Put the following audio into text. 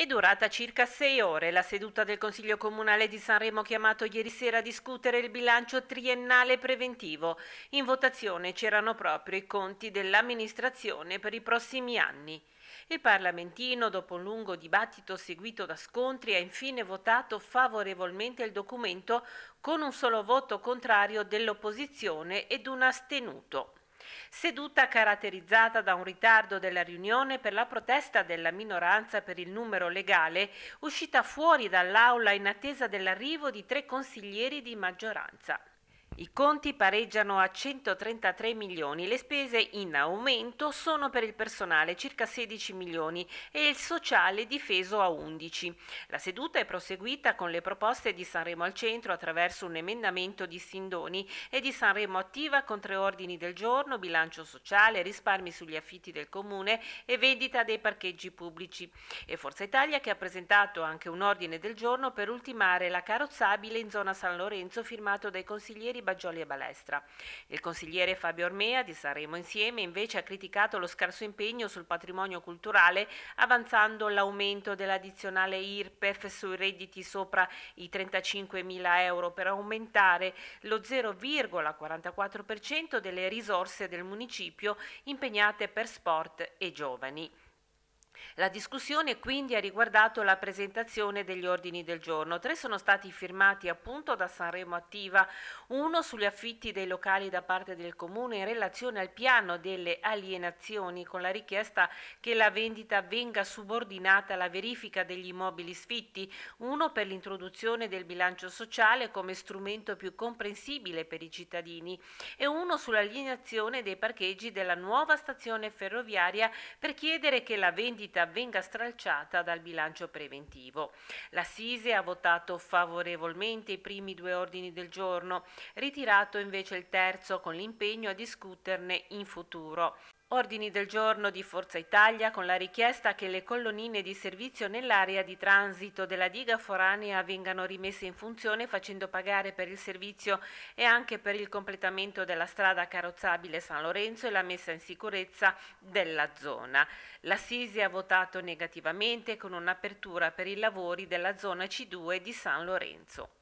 È durata circa sei ore la seduta del Consiglio Comunale di Sanremo chiamato ieri sera a discutere il bilancio triennale preventivo. In votazione c'erano proprio i conti dell'amministrazione per i prossimi anni. Il parlamentino, dopo un lungo dibattito seguito da scontri, ha infine votato favorevolmente il documento con un solo voto contrario dell'opposizione ed un astenuto. Seduta caratterizzata da un ritardo della riunione per la protesta della minoranza per il numero legale, uscita fuori dall'aula in attesa dell'arrivo di tre consiglieri di maggioranza. I conti pareggiano a 133 milioni, le spese in aumento sono per il personale circa 16 milioni e il sociale difeso a 11. La seduta è proseguita con le proposte di Sanremo al centro attraverso un emendamento di Sindoni e di Sanremo attiva con tre ordini del giorno, bilancio sociale, risparmi sugli affitti del comune e vendita dei parcheggi pubblici. E Forza Italia che ha presentato anche un ordine del giorno per ultimare la carrozzabile in zona San Lorenzo firmato dai consiglieri Baggioli e Balestra. Il consigliere Fabio Ormea di Saremo Insieme invece ha criticato lo scarso impegno sul patrimonio culturale avanzando l'aumento dell'addizionale IRPEF sui redditi sopra i 35 mila euro per aumentare lo 0,44% delle risorse del municipio impegnate per sport e giovani. La discussione quindi ha riguardato la presentazione degli ordini del giorno. Tre sono stati firmati appunto da Sanremo Attiva, uno sugli affitti dei locali da parte del Comune in relazione al piano delle alienazioni con la richiesta che la vendita venga subordinata alla verifica degli immobili sfitti, uno per l'introduzione del bilancio sociale come strumento più comprensibile per i cittadini e uno sull'alienazione dei parcheggi della nuova stazione ferroviaria per chiedere che la vendita partita venga stralciata dal bilancio preventivo. L'Assise ha votato favorevolmente i primi due ordini del giorno, ritirato invece il terzo con l'impegno a discuterne in futuro. Ordini del giorno di Forza Italia con la richiesta che le colonnine di servizio nell'area di transito della diga foranea vengano rimesse in funzione facendo pagare per il servizio e anche per il completamento della strada carrozzabile San Lorenzo e la messa in sicurezza della zona. La Sisi ha votato negativamente con un'apertura per i lavori della zona C2 di San Lorenzo.